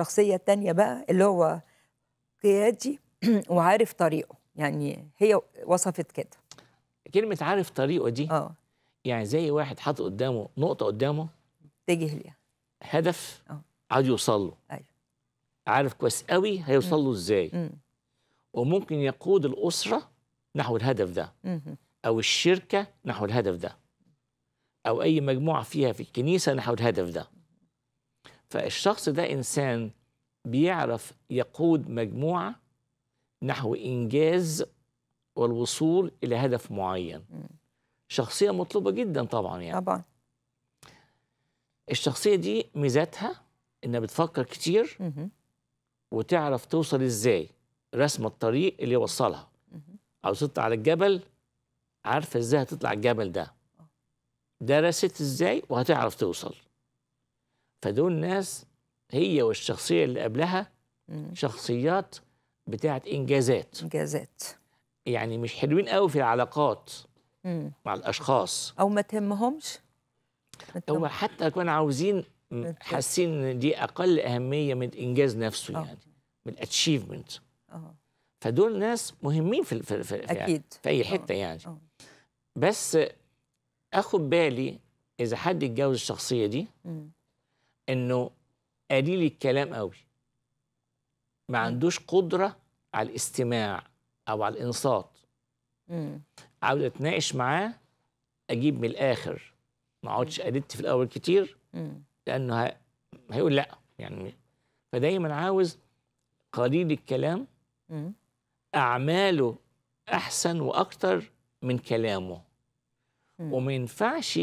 الشخصيه تانية بقى اللي هو قيادي وعارف طريقه يعني هي وصفت كده كلمه عارف طريقه دي اه يعني زي واحد حاطط قدامه نقطه قدامه تجه ليها هدف آه. عايز يوصل له ايوه عارف كويس قوي هيوصل له ازاي وممكن يقود الاسره نحو الهدف ده مم. او الشركه نحو الهدف ده او اي مجموعه فيها في الكنيسه نحو الهدف ده فالشخص ده إنسان بيعرف يقود مجموعة نحو إنجاز والوصول إلى هدف معين شخصية مطلوبة جدا طبعا يعني طبعا الشخصية دي ميزاتها إنها بتفكر كتير وتعرف توصل إزاي رسم الطريق اللي يوصلها او تطلع على الجبل عارفة إزاي هتطلع الجبل ده آه. درست إزاي وهتعرف توصل فدول ناس هي والشخصية اللي قبلها شخصيات بتاعت إنجازات إنجازات يعني مش حلوين قوي في العلاقات مم. مع الأشخاص أو ما تهمهمش او حتى كانوا عاوزين حاسين ان دي اقل اهميه من الانجاز نفسه أوه. يعني من الاتشيفمنت آه. فدول ناس مهمين في في في, أكيد. في اي حته أوه. يعني أوه. بس اخد بالي اذا حد اتجوز الشخصيه دي مم. انه قليل الكلام قوي ما عندوش قدره على الاستماع او على الانصات عاوز اتناقش معاه اجيب من الاخر ما اقعدش قلدت في الاول كتير مم. لانه هيقول لا يعني فدايما عاوز قليل الكلام مم. اعماله احسن واكتر من كلامه مم. وما ينفعش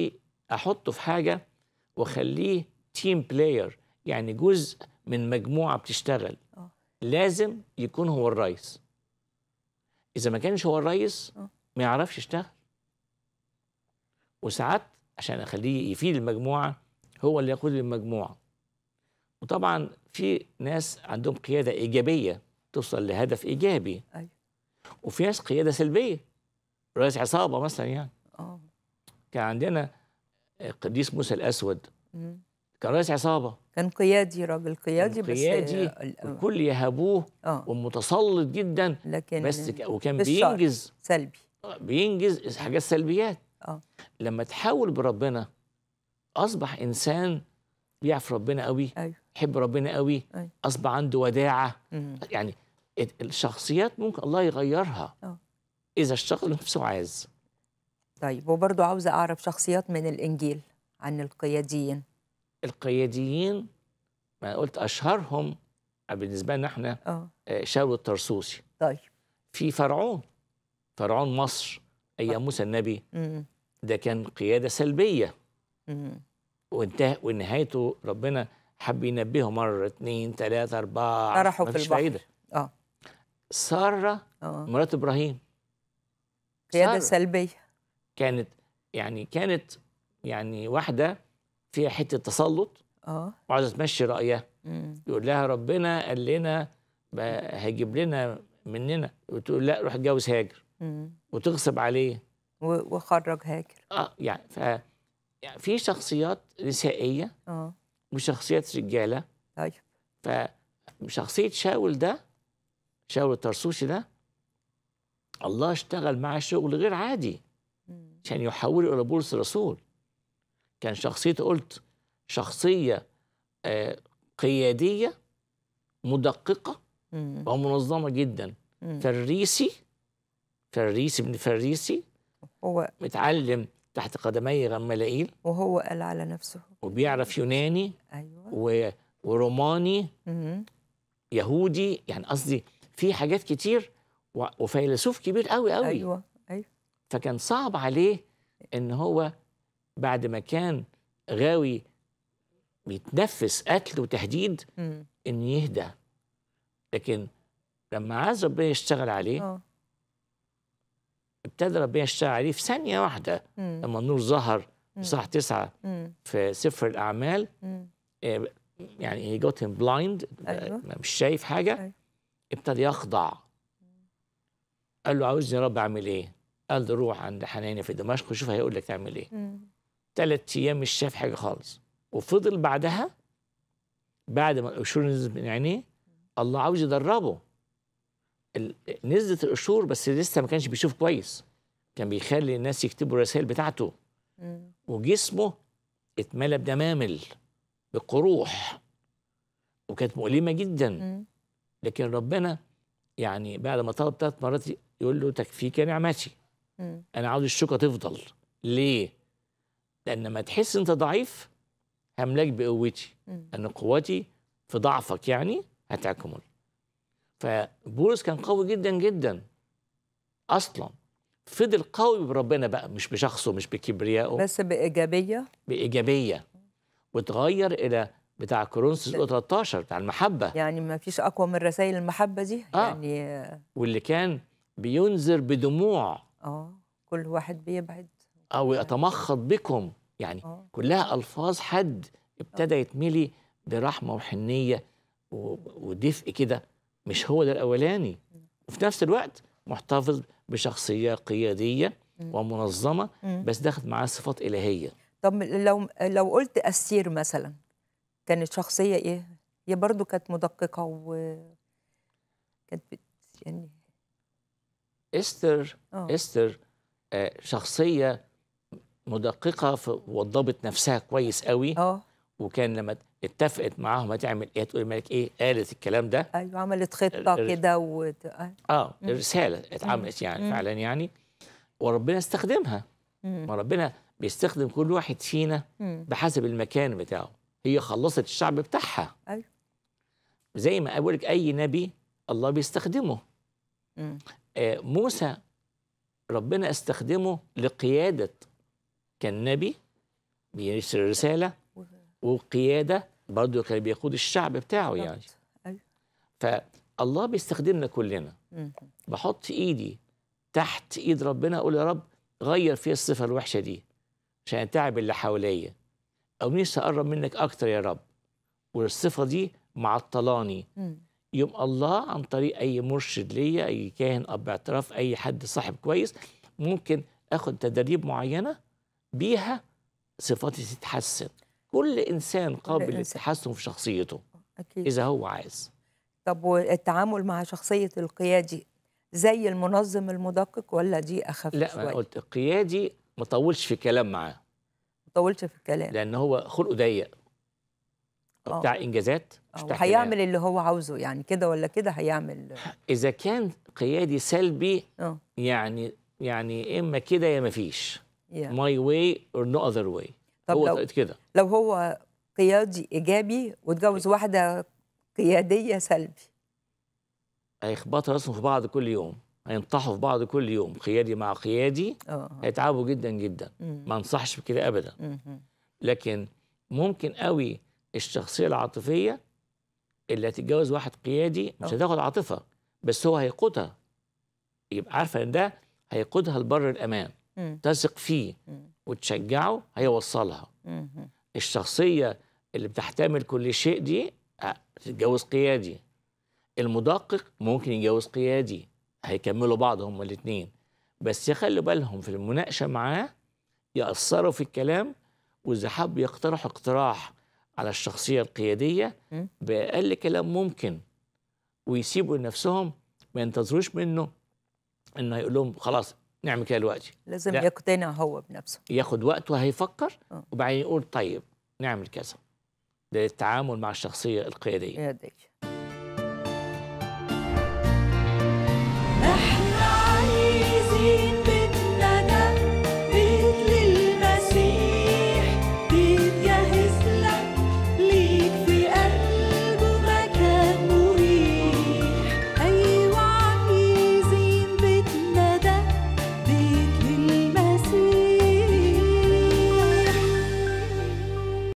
احطه في حاجه واخليه تيم بلاير يعني جزء من مجموعه بتشتغل آه. لازم يكون هو الرئيس اذا ما كانش هو الرئيس آه. ما يعرفش يشتغل وساعات عشان اخليه يفيد المجموعه هو اللي يقود المجموعه وطبعا في ناس عندهم قياده ايجابيه توصل لهدف ايجابي أيوة. وفي ناس قياده سلبيه رئيس عصابه مثلا يعني آه. كان عندنا قديس موسى الاسود كان رئيس عصابه كان قيادي راجل قيادي, بس قيادي آه، الكل يهابوه آه. ومتسلط جدا لكن بس وكان بينجز سلبي آه، بينجز حاجات سلبيات آه. لما تحاول بربنا اصبح انسان بيعرف ربنا قوي أيوه. يحب ربنا قوي أيوه. اصبح عنده وداعه مم. يعني الشخصيات ممكن الله يغيرها أوه. اذا الشخص نفسه عايز طيب وبرضه عاوزه اعرف شخصيات من الانجيل عن القياديين القياديين ما أنا قلت اشهرهم آه، بالنسبه لنا احنا أوه. آه، شاول الطرسوسي طيب في فرعون فرعون مصر ايام طيب. موسى النبي مم. ده كان قياده سلبيه وانتهى ونهايته ربنا حب ينبهه مره اثنين ثلاثه اربعه طرحوا في البحر فايده اه ساره آه. مرات ابراهيم قياده سلبيه كانت يعني كانت يعني واحده فيها حته تسلط اه وعايزه تمشي رايها يقول لها ربنا قال لنا هيجيب لنا مننا وتقول لا روح اتجوز هاجر وتغصب عليه وخرج هاجر اه يعني ف يعني في شخصيات نسائيه اه وشخصيات رجاله طيب فشخصيه شاول ده شاول الطرسوسي ده الله اشتغل معاه شغل غير عادي عشان يحوله الى بولس الرسول كان شخصيته قلت شخصية آه، قيادية مدققة ومنظمة جدا فريسي فريسي ابن فريسي هو متعلم تحت قدمي غمالائيل وهو قال على نفسه وبيعرف يوناني ايوه وروماني مم. يهودي يعني قصدي في حاجات كتير وفيلسوف كبير قوي قوي ايوه ايوه فكان صعب عليه ان هو بعد ما كان غاوي بيتنفس قتل وتهديد ان يهدى لكن لما عايز ربنا يشتغل عليه أوه. ابتدى ربنا يشتغل عليه في ثانيه واحده مم. لما النور ظهر صح تسعة مم. في سفر الأعمال مم. آه، يعني هي جوت him أيوه. آه، مش شايف حاجة أيوة. ابتدى يخضع قال له عاوزني يا رب أعمل إيه؟ قال له روح عند حنانيا في دمشق وشوف هيقول لك تعمل إيه مم. ثلاث ايام مش شاف حاجه خالص وفضل بعدها بعد ما القشور نزلت من عينيه الله عاوز يدربه نزلت القشور بس لسه ما كانش بيشوف كويس كان بيخلي الناس يكتبوا الرسائل بتاعته وجسمه اتملى بدمامل بقروح وكانت مؤلمه جدا لكن ربنا يعني بعد ما طلب ثلاث مرات يقول له تكفيك نعمتي انا عاوز الشوكه تفضل ليه لأن ما تحس أنت ضعيف هملاك بقوتي ان قوتي في ضعفك يعني هتكمل فبولس كان قوي جدا جدا أصلا فضل قوي بربنا بقى مش بشخصه مش بكبريائه بس بإيجابية بإيجابية وتغير إلى بتاع كورنثوس 13 بتاع المحبة يعني ما فيش أقوى من رسائل المحبة دي آه. يعني واللي كان بينذر بدموع اه كل واحد بيبعد أو يتمخض آه. بكم يعني آه. كلها ألفاظ حد ابتدى يتملي برحمة وحنية ودفء كده مش هو ده الأولاني وفي نفس الوقت محتفظ بشخصية قيادية ومنظمة بس داخل معاه صفات إلهية طب لو لو قلت أسير مثلا كانت شخصية إيه؟ هي برضه كانت مدققة و كانت يعني استر أوه. استر آه، شخصية مدققه وضبط نفسها كويس قوي اه وكان لما اتفقت معاهم هتعمل ايه تقول الملك ايه قالت الكلام ده ايوه عملت خطه كده و... آه. اه مم. رساله اتعملت يعني مم. فعلا يعني وربنا استخدمها ما ربنا بيستخدم كل واحد فينا بحسب المكان بتاعه هي خلصت الشعب بتاعها ايوه زي ما اقول لك اي نبي الله بيستخدمه آه موسى ربنا استخدمه لقياده كان نبي بيرسل رساله وقياده برضه كان بيقود الشعب بتاعه يعني أيوه. فالله بيستخدمنا كلنا بحط ايدي تحت ايد ربنا اقول يا رب غير في الصفه الوحشه دي عشان اتعب اللي حواليا او نفسي اقرب منك اكتر يا رب والصفه دي معطلاني يوم الله عن طريق اي مرشد ليا اي كاهن اب اعتراف اي حد صاحب كويس ممكن اخد تدريب معينه بيها صفاتي تتحسن كل انسان قابل للتحسن في شخصيته أكيد. اذا هو عايز طب والتعامل مع شخصيه القيادي زي المنظم المدقق ولا دي اخف لا شوي. انا قلت القيادي ما طولش في كلام معاه ما طولش في الكلام لان هو خلقه ضيق آه. بتاع انجازات مش آه، بتاع هيعمل اللي هو عاوزه يعني كده ولا كده هيعمل اذا كان قيادي سلبي أوه. يعني يعني اما كده يا ما فيش ماي واي اور نو اذر واي هو كده لو هو قيادي ايجابي واتجوز إيه. واحده قياديه سلبي هيخبطوا راسهم في بعض كل يوم هينطحوا في بعض كل يوم قيادي مع قيادي أوه. هيتعبوا جدا جدا مم. ما انصحش بكده ابدا مم. لكن ممكن قوي الشخصيه العاطفيه اللي هتتجوز واحد قيادي مش أه. هتاخد عاطفه بس هو هيقودها يبقى عارفه ان ده هيقودها لبر الامان تثق فيه وتشجعه هيوصلها الشخصية اللي بتحتمل كل شيء دي آه، تتجوز قيادي المدقق ممكن يتجوز قيادي هيكملوا بعض هما الاثنين بس يخلوا بالهم في المناقشة معاه يأثروا في الكلام وإذا حب يقترح اقتراح على الشخصية القيادية بأقل كلام ممكن ويسيبوا لنفسهم ما ينتظروش منه انه هيقول لهم خلاص نعمل كده دلوقتي لازم لا. يقتنع هو بنفسه ياخد وقته وهيفكر آه. وبعدين يقول طيب نعمل كذا ده التعامل مع الشخصيه القياديه